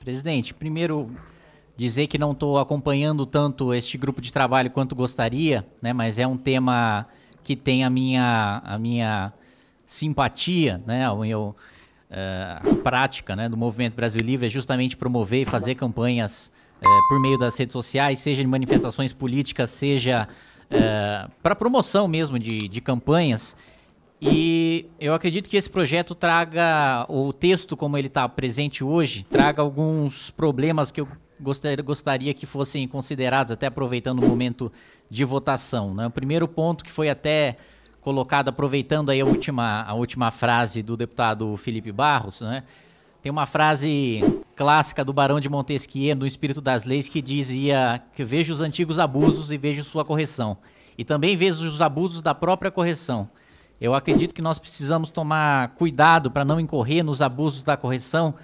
Presidente, primeiro dizer que não estou acompanhando tanto este grupo de trabalho quanto gostaria, né? Mas é um tema que tem a minha a minha simpatia, né? O meu uh, prática, né, do Movimento Brasil Livre é justamente promover e fazer campanhas uh, por meio das redes sociais, seja em manifestações políticas, seja uh, eh, para promoção mesmo de, de campanhas. E eu acredito que esse projeto traga o texto como ele está presente hoje, traga alguns problemas que eu gostaria, gostaria que fossem considerados, até aproveitando o momento de votação. Né? O primeiro ponto que foi até colocado, aproveitando aí a última, a última frase do deputado Felipe Barros, né? tem uma frase clássica do Barão de Montesquieu, do Espírito das Leis, que dizia que vejo os antigos abusos e vejo sua correção. E também vejo os abusos da própria correção. Eu acredito que nós precisamos tomar cuidado para não incorrer nos abusos da correção,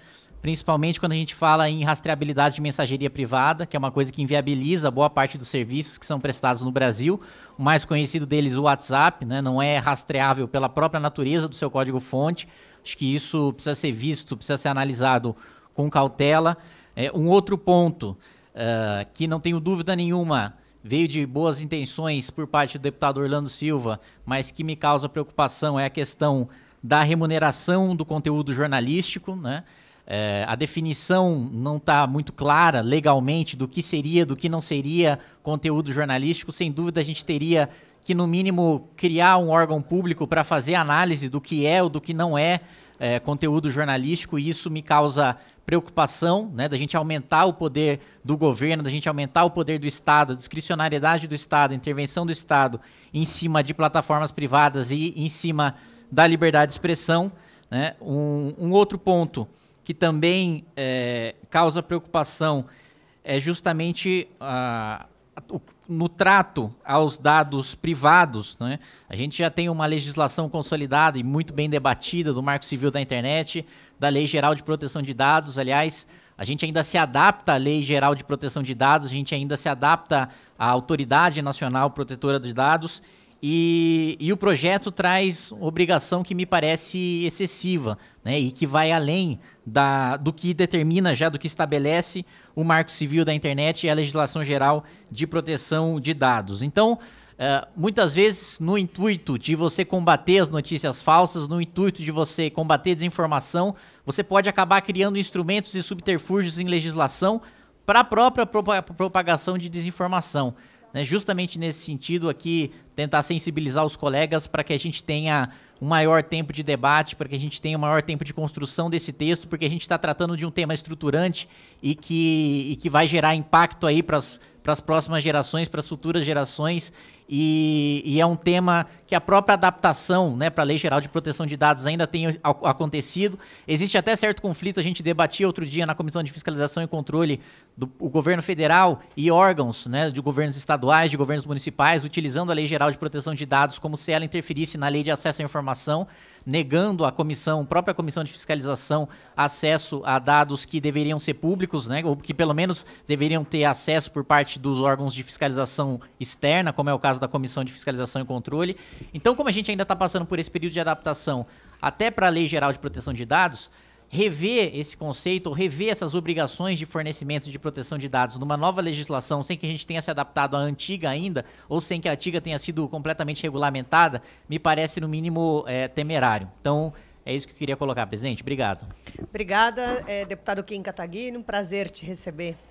principalmente quando a gente fala em rastreabilidade de mensageria privada, que é uma coisa que inviabiliza boa parte dos serviços que são prestados no Brasil. O mais conhecido deles, o WhatsApp, né? não é rastreável pela própria natureza do seu código-fonte. Acho que isso precisa ser visto, precisa ser analisado com cautela. É, um outro ponto uh, que não tenho dúvida nenhuma veio de boas intenções por parte do deputado Orlando Silva, mas que me causa preocupação é a questão da remuneração do conteúdo jornalístico, né? É, a definição não está muito clara legalmente do que seria, do que não seria conteúdo jornalístico. Sem dúvida, a gente teria que, no mínimo, criar um órgão público para fazer análise do que é ou do que não é, é conteúdo jornalístico, e isso me causa preocupação né, da gente aumentar o poder do governo, da gente aumentar o poder do Estado, a discricionariedade do Estado, a intervenção do Estado em cima de plataformas privadas e em cima da liberdade de expressão. Né? Um, um, outro ponto que também é, causa preocupação é justamente a, a, o no trato aos dados privados. Né? A gente já tem uma legislação consolidada e muito bem debatida do Marco Civil da Internet, da Lei Geral de Proteção de Dados. Aliás, a gente ainda se adapta à Lei Geral de Proteção de Dados, a gente ainda se adapta à Autoridade Nacional Protetora de Dados. E, e o projeto traz obrigação que me parece excessiva, né, e que vai além da, do que determina já, do que estabelece o marco civil da internet e a legislação geral de proteção de dados. Então, Uh, muitas vezes no intuito de você combater as notícias falsas, no intuito de você combater desinformação, você pode acabar criando instrumentos e subterfúgios em legislação para a própria propagação de desinformação né, justamente nesse sentido aqui, tentar sensibilizar os colegas para que a gente tenha um maior tempo de debate, para que a gente tenha um maior tempo de construção desse texto, porque a gente está tratando de um tema estruturante e que, e que vai gerar impacto aí para as próximas gerações, para as futuras gerações. E, e, é um tema que a própria adaptação né, para a Lei Geral de Proteção de Dados ainda tem acontecido. Existe até certo conflito, a gente debatia outro dia na Comissão de Fiscalização e Controle do Governo Federal e órgãos né, de governos estaduais, de governos municipais, utilizando a Lei Geral de Proteção de Dados como se ela interferisse na Lei de Acesso à Informação, negando à comissão, própria Comissão de Fiscalização, acesso a dados que deveriam ser públicos, né, ou que pelo menos deveriam ter acesso por parte dos órgãos de fiscalização externa, como é o caso caso da Comissão de Fiscalização e Controle. Então, como a gente ainda está passando por esse período de adaptação até para a Lei Geral de Proteção de Dados, rever esse conceito, ou rever essas obrigações de fornecimento de proteção de dados numa nova legislação, sem que a gente tenha se adaptado à antiga ainda, ou sem que a antiga tenha sido completamente regulamentada, me parece, no mínimo, é, temerário. Então, é isso que eu queria colocar, presidente. Obrigado. Obrigada, é, deputado Kim Kataguiri. Um prazer te receber